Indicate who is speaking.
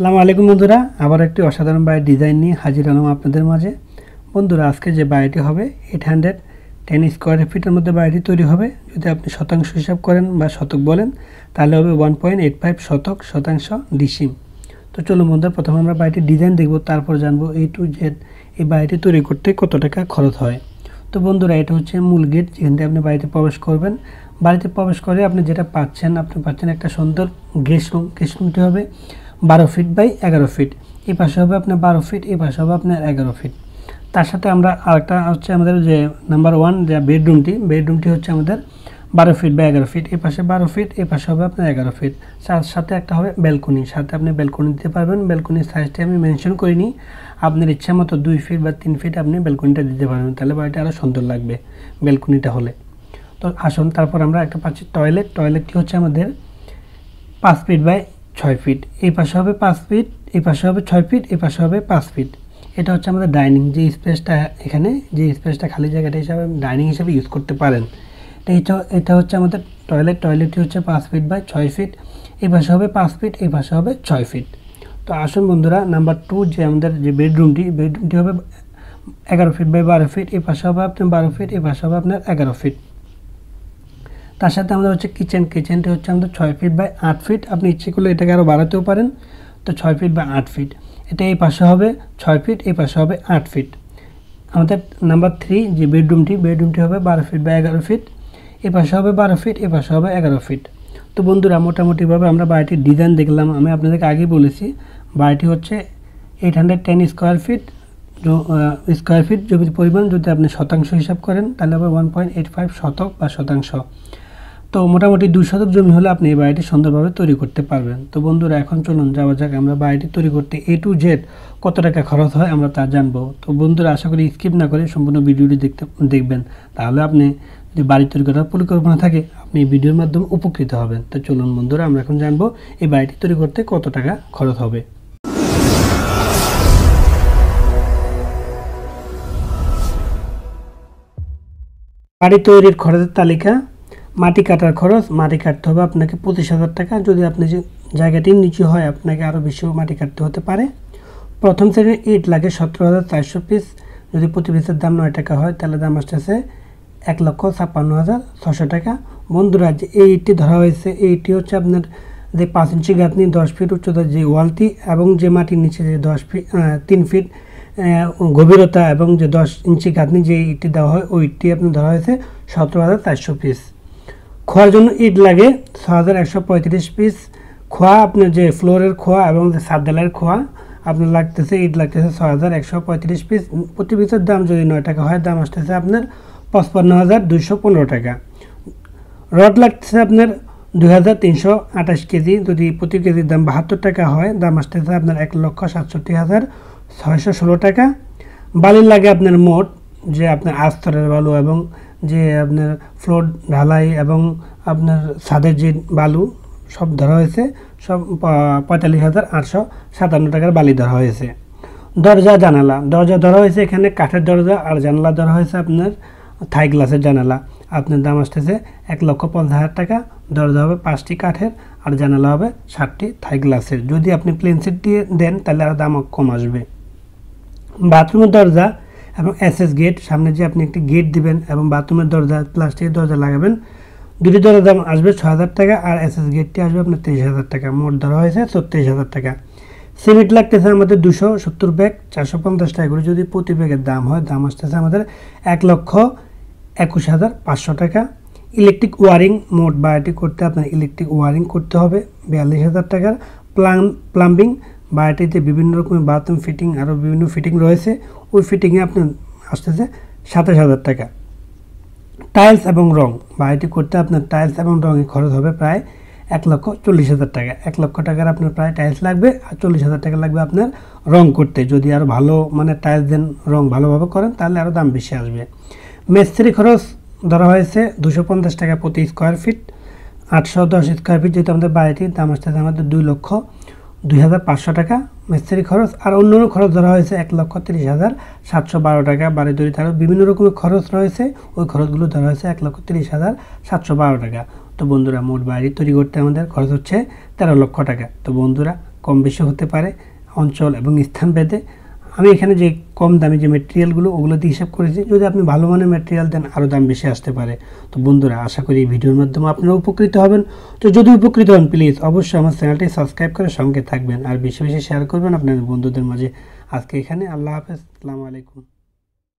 Speaker 1: সালামু আলাইকুম বন্ধুরা আবার একটি অসাধারণ বায়ের ডিজাইন নিয়ে হাজির হলাম আপনাদের মাঝে বন্ধুরা আজকে যে বাড়িটি হবে এইট হান্ড্রেড টেন স্কোয়ার ফিটের মধ্যে বাড়িটি তৈরি হবে যদি আপনি শতাংশ হিসাব করেন বা শতক বলেন তাহলে হবে ওয়ান পয়েন্ট এইট ফাইভ শতক শতাংশ ডিসিম তো চলুন বন্ধুরা প্রথমে আমরা বাড়িটির ডিজাইন দেখব তারপর জানবো এ টু জেড এই বাড়িটি তৈরি করতে কত টাকা খরচ হয় তো বন্ধুরা এটা হচ্ছে মূল গেট যেখান দিয়ে আপনি বাড়িতে প্রবেশ করবেন বাড়িতে প্রবেশ করে আপনি যেটা পাচ্ছেন আপনি পাচ্ছেন একটা সুন্দর গেস্ট রুম গেস্ট রুমটি হবে বারো ফিট বাই এগারো ফিট এই পাশে হবে আপনার বারো ফিট এই পাশে হবে আপনার এগারো ফিট তার সাথে আমরা আরেকটা হচ্ছে আমাদের যে নাম্বার ওয়ান যে বেডরুমটি বেডরুমটি হচ্ছে আমাদের বারো ফিট বা এগারো ফিট এ পাশে বারো ফিট এ পাশে হবে আপনার এগারো ফিট তার সাথে একটা হবে ব্যালকনি সাথে আপনি ব্যালকনি দিতে পারবেন ব্যালকনির সাইজটি আমি মেনশন করিনি আপনার ইচ্ছা মতো দুই ফিট বা তিন ফিট আপনি ব্যালকনিটা দিতে পারবেন তাহলে বাড়িটা আরও সুন্দর লাগবে ব্যালকনিটা হলে তো আসুন তারপর আমরা একটা পাচ্ছি টয়লেট টয়লেটটি হচ্ছে আমাদের পাঁচ ফিট বাই ছয় ফিট এই পাশে হবে পাঁচ ফিট এই পাশে হবে ছয় ফিট এই পাশে হবে পাঁচ ফিট এটা হচ্ছে আমাদের ডাইনিং যে স্পেসটা এখানে যে স্পেসটা খালি জায়গাটা হিসাবে ডাইনিং হিসাবে ইউজ করতে পারেন তো এটা হচ্ছে আমাদের টয়লেট টয়লেটটি হচ্ছে পাঁচ ফিট বাই ছয় ফিট এই পাশে হবে পাঁচ ফিট এই পাশে হবে ছয় ফিট তো আসুন বন্ধুরা নাম্বার টু যে আমাদের যে বেডরুমটি বেডরুমটি হবে এগারো ফিট বাই বারো ফিট এই পাশে হবে আপনার বারো ফিট এই পাশে হবে আপনার এগারো ফিট তার সাথে আমাদের হচ্ছে কিচেন কিচেনটি হচ্ছে আমাদের ছয় ফিট বাই আট ফিট আপনি ইচ্ছে করলে এটাকে আরও বাড়াতেও পারেন তো ছয় ফিট বাই আট ফিট এটা এই পাশে হবে ছয় ফিট এই পাশে হবে আট ফিট আমাদের নাম্বার থ্রি যে বেডরুমটি বেডরুমটি হবে বারো ফিট বা এগারো ফিট এ পাশে হবে বারো ফিট এ পাশে হবে এগারো ফিট তো বন্ধুরা মোটামুটিভাবে আমরা বাড়িটির ডিজাইন দেখলাম আমি আপনাদেরকে আগেই বলেছি বাড়িটি হচ্ছে eight hundred ten square feet square feet জমির পরিমাণ যদি আপনি শতাংশ হিসাব করেন তাহলে হবে ওয়ান পয়েন্ট এইট ফাইভ শতক বা শতাংশ তো মোটামুটি দুই শতক জমি হলে আপনি এই বাড়িটি সুন্দরভাবে তৈরি করতে পারবেন তো বন্ধুরা এখন চলুন যাওয়া যাক আমরা বাড়িটি তৈরি করতে এ টু জেড কত টাকা খরচ হয় আমরা তা জানবো তো বন্ধুরা আশা করি স্কিপ না করে সম্পূর্ণ ভিডিওটি দেখতে দেখবেন তাহলে আপনি যদি বাড়ি তৈরি করার পরিকল্পনা থাকে আপনি এই ভিডিওর মাধ্যমে উপকৃত হবেন তো চলুন বন্ধুরা আমরা এখন জানবো এই বাড়িটি তৈরি করতে কত টাকা খরচ হবে বাড়ি তৈরির খরচের তালিকা মাটি কাটার খরচ মাটি কাটতে হবে আপনাকে পঁচিশ হাজার টাকা যদি আপনি যে জায়গাটি নিচু হয় আপনাকে আরও বেশিও মাটি কাটতে হতে পারে প্রথম শ্রেণীর ইট লাগে সতেরো হাজার চারশো পিস যদি প্রতি পিসের দাম নয় টাকা হয় তাহলে দাম আছে এক লক্ষ ছাপ্পান্ন হাজার ছশো টাকা বন্ধুরা যে এই ইটটি ধরা হয়েছে এই ইটটি হচ্ছে আপনার যে পাঁচ ইঞ্চি গাঁথনি দশ ফিট উচ্চতার যে ওয়ালটি এবং যে মাটির নিচে যে দশ ফিট তিন ফিট গভীরতা এবং যে দশ ইঞ্চি গাঁথনি যে ইটটি দেওয়া হয় ওই ইটটি আপনার ধরা হয়েছে সতেরো হাজার চারশো পিস খোয়ার জন্য ইট লাগে ছ হাজার একশো পঁয়ত্রিশ পিস খোয়া আপনার যে ফ্লোরের খোয়া এবং যে সাবডালের খোয়া আপনার লাগতেছে ইট লাগতেছে ছ হাজার একশো পঁয়ত্রিশ পিস প্রতি পিসের দাম যদি নয় টাকা হয় দাম আসতেছে আপনার পঁচপান্ন হাজার দুইশো পনেরো টাকা রড লাগতেছে আপনার দুই হাজার তিনশো আঠাশ কেজি যদি প্রতি কেজির দাম বাহাত্তর টাকা হয় দাম আসতেছে আপনার এক লক্ষ সাতষট্টি হাজার ছয়শো ষোলো টাকা বালির লাগে আপনার মোট যে আপনার আস্তরের বালু এবং যে আপনার ফ্লোর ঢালাই এবং আপনার ছাদের যে বালু সব ধরা হয়েছে সব পঁয়তাল্লিশ হাজার আটশো সাতান্ন টাকার বালি ধরা হয়েছে দরজা জানালা দরজা ধরা হয়েছে এখানে কাঠের দরজা আর জানালা ধরা হয়েছে আপনার থাই গ্লাসের জানালা আপনার দাম আসতেছে এক লক্ষ পঞ্চাশ হাজার টাকা দরজা হবে পাঁচটি কাঠের আর জানালা হবে ষাটটি থাই গ্লাসের যদি আপনি প্লেন সিট দিয়ে দেন তাহলে আর দাম কম আসবে বাথরুমের দরজা এবং এসএস গেট সামনে যে আপনি একটি গেট দিবেন এবং বাথরুমের দরজা প্লাস্টিকের দরজা লাগাবেন দুটি দরজার দাম আসবে ছ হাজার টাকা আর এসএস গেটটি আসবে আপনার তেইশ হাজার টাকা মোট ধরা হয়েছে চত্রিশ হাজার টাকা সিমেন্ট লাগতেছে আমাদের দুশো সত্তর ব্যাগ চারশো পঞ্চাশ টাকা করে যদি প্রতি ব্যাগের দাম হয় দাম আসতেছে আমাদের এক লক্ষ একুশ হাজার পাঁচশো টাকা ইলেকট্রিক ওয়ারিং মোট বায়োটি করতে আপনার ইলেকট্রিক ওয়ারিং করতে হবে বিয়াল্লিশ হাজার টাকার প্লাম প্লাম্বিং বাড়িটিতে বিভিন্ন রকমের বাথরুম ফিটিং আরও বিভিন্ন ফিটিং রয়েছে ওই ফিটিংয়ে আপনার আসতেছে সাতাশ হাজার টাকা টাইলস এবং রং বাড়িটি করতে আপনার টাইলস এবং রঙে খরচ হবে প্রায় এক লক্ষ চল্লিশ হাজার টাকা এক লক্ষ টাকার আপনার প্রায় টাইলস লাগবে আর চল্লিশ হাজার টাকা লাগবে আপনার রং করতে যদি আরও ভালো মানে টাইলস দেন রং ভালোভাবে করেন তাহলে আরও দাম বেশি আসবে মিস্ত্রি খরচ ধরা হয়েছে দুশো পঞ্চাশ টাকা প্রতি স্কোয়ার ফিট আটশো দশ স্কোয়ার ফিট যেহেতু আমাদের বাড়িটির দাম আসতেছে আমাদের দুই লক্ষ দুই হাজার পাঁচশো টাকা মিস্ত্রি খরচ আর অন্য খরচ ধরা হয়েছে এক লক্ষ তিরিশ হাজার সাতশো বারো টাকা বাড়ি তৈরি থাকার বিভিন্ন রকমের খরচ রয়েছে ওই খরচগুলো ধরা হয়েছে এক লক্ষ তিরিশ হাজার সাতশো বারো টাকা তো বন্ধুরা মোট বাড়ি তৈরি করতে আমাদের খরচ হচ্ছে তেরো লক্ষ টাকা তো বন্ধুরা কম বেশি হতে পারে অঞ্চল এবং স্থান ভেদে আমি এখানে যে কম দামি যে মেটেরিয়ালগুলো ওগুলোতে হিসাব করেছি যদি আপনি ভালো মানের মেটেরিয়াল দেন আরও দাম বেশি আসতে পারে তো বন্ধুরা আশা করি এই ভিডিওর মাধ্যমে আপনারা উপকৃত হবেন তো যদি উপকৃত হন প্লিজ অবশ্যই আমার চ্যানেলটি সাবস্ক্রাইব করে সঙ্গে থাকবেন আর বেশি বেশি শেয়ার করবেন আপনাদের বন্ধুদের মাঝে আজকে এখানে আল্লাহ হাফেজ সালামু আলাইকুম